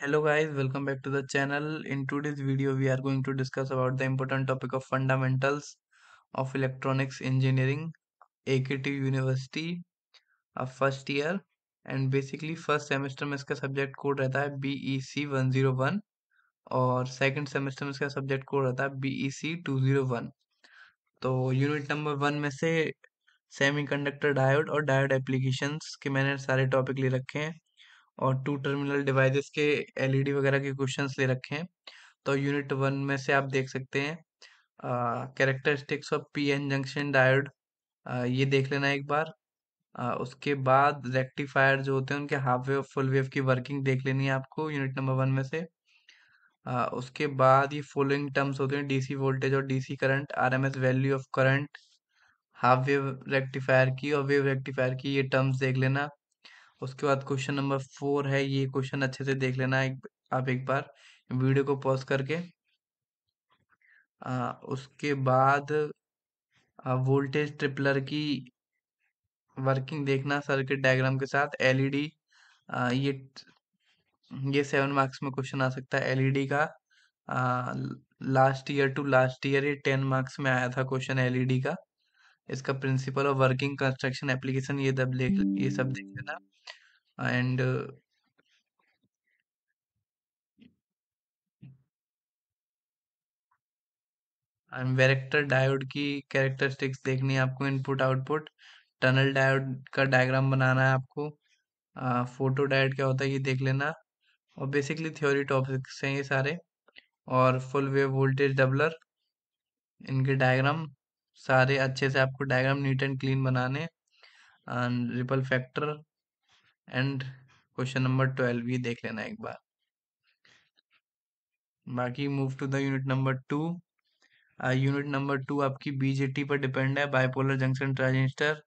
hello guys welcome back to the channel in today's video we are going to discuss about the important topic of fundamentals of electronics engineering AKT university of first year and basically first semester में इसका subject code रहता है B E C one zero one और second semester में इसका subject code रहता है B E C two zero one तो यूनिट नंबर वन में से सेमीकंडक्टर डायोड और डायोड एप्लीकेशंस के मैंने सारे टॉपिक ले रखे हैं और टू टर्मिनल डिवाइसेस के एलईडी e वगैरह के क्वेश्चंस ले रखे हैं तो यूनिट वन में से आप देख सकते हैं characteristics of P N junction diode ये देख लेना एक बार आ, उसके बाद रेक्टिफायर जो होते हैं उनके हाफ वेव फुल वेव की वर्किंग देख लेनी है आपको यूनिट नंबर वन में से आ, उसके बाद ये फॉलोइंग टर्म्स होते हैं डीसी वोल्टेज और DC current RMS value of current half wave rectifier की और वेव रेक्टिफायर की ये टर्म्स देख लेना उसके बाद क्वेश्चन नंबर फोर है ये क्वेश्चन अच्छे से देख लेना एक आप एक बार वीडियो को पॉज करके आ, उसके बाद वोल्टेज ट्रिपलर की वर्किंग देखना सर्किट डायग्राम के साथ एलईडी ये ये सेवन मार्क्स में क्वेश्चन आ सकता है एलईडी का आ, last year to last year ये टेन मार्क्स में आया था क्वेश्चन एलईडी का इसका principle of working construction application ये सब देख ये सब देख लेना एंड वेरेक्टर डायोड की कैरेक्टरिस्टिक्स देखनी है आपको इनपुट आउटपुट टनल डायोड का डायग्राम बनाना है आपको फोटो डायोड क्या होता है ये देख लेना और बेसिकली थ्योरी टॉपिक्स हैं ये सारे और फुल वेव वोल्टेज डबलर इनके डायग्राम सारे अच्छे से आपको डायग्राम नीट एंड क्लीन बनाने and ripple factor and question number twelve ये देख लेना एक बार बाकी move to the unit number two unit number two आपकी बीजेटी पर डिपेंड है बाइपोलर जंक्शन ट्रांजिस्टर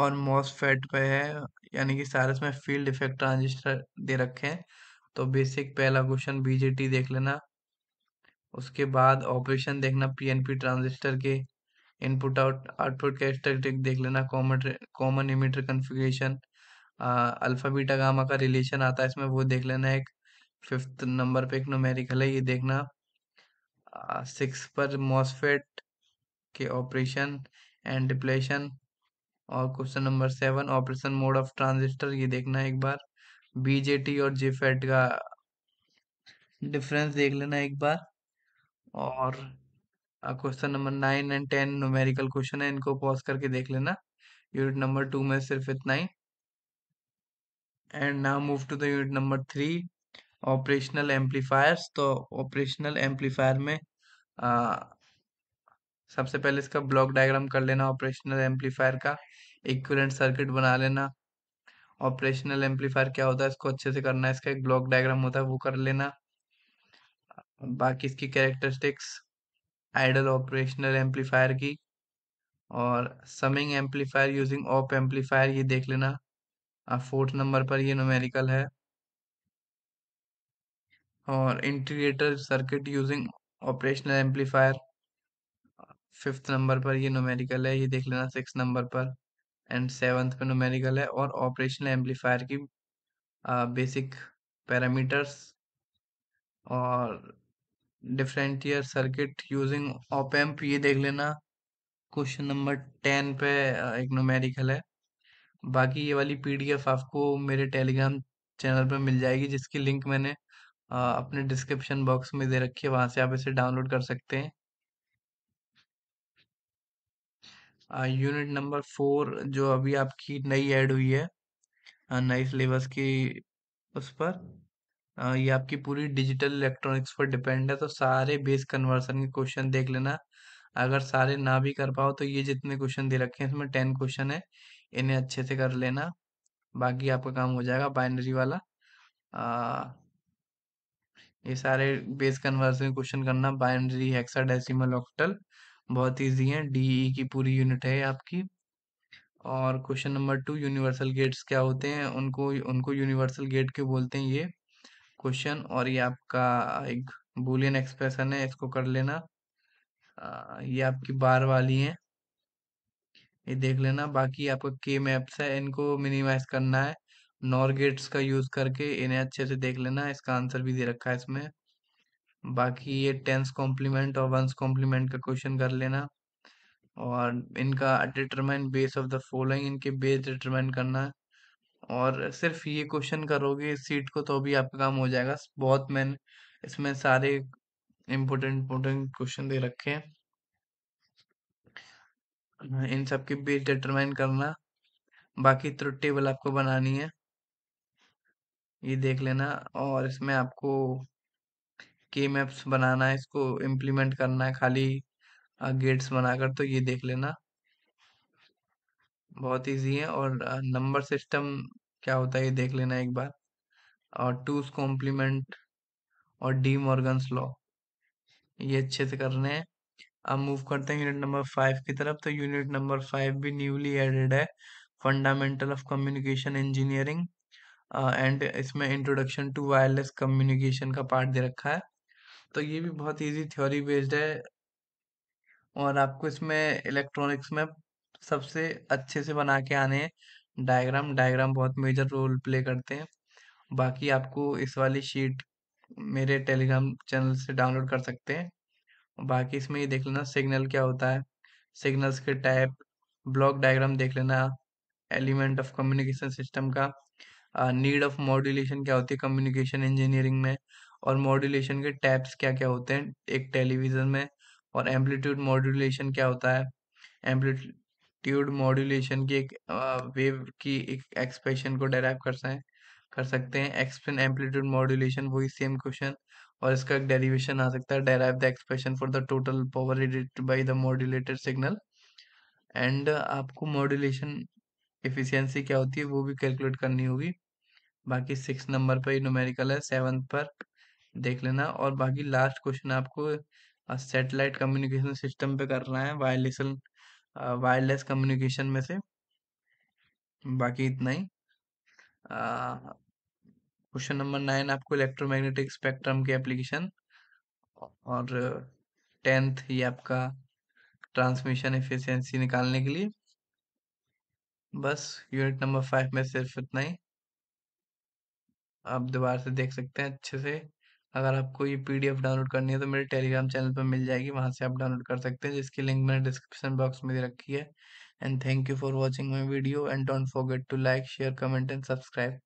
और मॉसफेट पे है यानी कि सारे में फील्ड इफेक्ट ट्रांजिस्टर दे रखे हैं तो बेसिक पहला क्वेश्चन बीजेटी देख लेना उसके बाद ऑपरेशन देखना पीएनपी ट्रांजिस्टर के इनपुट आउट आउटपुट कैरेक्टरिस्टिक देख लेना common common configuration alpha beta gamma का रिलेशन आता है इसमें वो देख लेना एक फिफ्थ नंबर पे एक नोमेरिकल है ये देखना सिक्स पर मॉसफेट के ऑपरेशन एंड डिप्लेशन और question number seven operation mode of transistor ये देखना एक बार बीजेटी और जेफेट का डिफरेंस देख लेना एक बार और question number nine and ten numerical question है इनको पॉज करके देख लेना यूनिट नंबर टू में सिर्फ इतना ही and now move to the unit number three operational amplifiers तो ऑपरेशनल एम्पलीफायर में आ, सबसे पहले इसका ब्लॉक डायग्राम कर लेना ऑपरेशनल एम्पलीफायर का इक्विलेंट सर्किट बना लेना ऑपरेशनल एम्पलीफायर क्या होता है इसको अच्छे से करना है इसका एक ब्लॉक डायग्राम होता है वो कर लेना बाकी इसकी कैरेक्टरिस्टिक्स आइडल ऑपरेशनल एम्पलीफायर की और summing amplifier using op amplifier ये देख लेना फोर्थ नंबर पर ये नोमेरिकल है और integrator circuit using operational amplifier fifth number पर ये नोमेरिकल है ये देख लेना सिक्स नंबर पर एंड सेवन्थ पे नोमेरिकल है और ऑपरेशनल एम्पलीफायर की बेसिक uh, पैरामीटर्स और differentiator circuit using op amp ये देख लेना क्वेश्चन नंबर टेन पे एक नोमेरिकल है बाकी ये वाली पीडीएफ आपको मेरे टेलीग्राम चैनल पर मिल जाएगी जिसकी लिंक मैंने अपने डिस्क्रिप्शन बॉक्स में दे रखी है वहाँ से आप इसे डाउनलोड कर सकते हैं यूनिट नंबर फोर जो अभी आपकी नई ऐड हुई है नई सिलेबस की उस पर ये आपकी पूरी डिजिटल इलेक्ट्रॉनिक्स पर डिपेंड है तो सारे बेस कन्वर्सन के क्वेश्चन देख लेना अगर सारे ना भी कर पाओ तो ये जितने क्वेश्चन दे रखे हैं इसमें टेन क्वेश्चन है इन्हें अच्छे से कर लेना बाकी आपका काम हो जाएगा बाइनरी वाला आ, ये सारे बेस कन्वर्सन क्वेश्चन करना बाइनरी हेक्साडेसिमल ऑक्टल बहुत इजी है डीई की पूरी यूनिट है आपकी और question number two universal gates क्या होते हैं उनको उनको यूनिवर्सल गेट क्यों बोलते हैं ये क्वेश्चन और ये आपका एक बुलियन एक्सप्रेशन है इसको कर लेना आ, ये आपकी बार वाली है ये देख लेना बाकी आपका के मैप्स है इनको मिनिमाइज करना है नॉर गेट्स का यूज करके इन्हें अच्छे से देख लेना इसका आंसर भी दे रखा है इसमें बाकी ये टेंस कॉम्प्लीमेंट और वंस कॉम्प्लीमेंट का क्वेश्चन कर लेना और इनका determine base of the following इनके बेस डिटरमाइन करना है और सिर्फ ये क्वेश्चन करोगे इस सीट को तो भी आपका काम हो जाएगा बहुत मैंने इसमें सारे इम्पोर्टेंट इम्पोर्टेंट क्वेश्चन दे रखे हैं इन सब के बीच डिटरमाइन करना बाकी ट्रुथ टेबल आपको बनानी है ये देख लेना और इसमें आपको के मैप्स बनाना है इसको इम्प्लीमेंट करना है खाली गेट्स बनाकर तो ये देख लेना बहुत इजी है और नंबर सिस्टम क्या होता है ये देख लेना एक बार और टूस कॉम्प्लीमेंट और डी मॉर्गन्स लॉ ये अच्छे से करने हैं अब मूव करते हैं यूनिट नंबर फाइव की तरफ तो यूनिट नंबर फाइव भी न्यूली एडेड है fundamental of communication engineering and इसमें इंट्रोडक्शन टू वायरलेस कम्युनिकेशन का पार्ट दे रखा है तो ये भी बहुत इजी थ्योरी बेस्ड है और आपको इसमें इलेक्ट्रॉनिक्स में सबसे अच्छे से बना के आने हैं डायग्राम डायग्राम बहुत मेजर रोल प्ले करते हैं बाकी आपको इस वाली शीट मेरे टेलीग्राम चैनल से डाउनलोड कर सकते हैं बाकी इसमें ये देख लेना सिग्नल क्या होता है सिग्नल्स के टाइप ब्लॉक डायग्राम देख लेना एलिमेंट ऑफ कम्युनिकेशन सिस्टम का नीड ऑफ मॉड्यूलेशन क्या होती है कम्युनिकेशन इंजीनियरिंग में और मॉड्यूलेशन के टैप्स क्या क्या होते हैं एक टेलीविज़न में और एम्पलीट्यूड मॉड्यूलेशन क्या होता है एम्पलीट्यूड एम्पलीट्यूड मॉड्यूलेशन की एक वेव की एक एक्सप्रेशन को डेराइव कर सकते कर सकते हैं एक्सप्लेन एम्पलीट्यूड मॉड्यूलेशन वही सेम क्वेश्चन और इसका एक डेरिवेशन आ सकता है derive the expression for the total power radiated by the modulated signal and आपको मॉड्यूलेशन एफिशिएंसी क्या होती है वो भी कैलकुलेट करनी होगी बाकी सिक्स नंबर पर ही न्यूमेरिकल है सेवन पर देख लेना और बाकी लास्ट क्वेश्चन आपको सेटेलाइट कम्युनिकेशन सिस्टम पे करना है वायलेशन वायरलेस कम्युनिकेशन में से बाकी इतना ही क्वेश्चन नंबर नाइन आपको इलेक्ट्रोमैग्नेटिक स्पेक्ट्रम के एप्लीकेशन और टेंथ ये आपका ट्रांसमिशन एफिशिएंसी निकालने के लिए बस यूनिट नंबर फाइव में सिर्फ इतना ही आप दोबारा से देख सकते हैं अच्छे से अगर आपको ये पी डाउनलोड करनी है तो मेरे टेलीग्राम चैनल पर मिल जाएगी वहाँ से आप डाउनलोड कर सकते हैं जिसकी लिंक मैंने डिस्क्रिप्शन बॉक्स में दे रखी है and thank you for watching my video and don't forget to like share comment and subscribe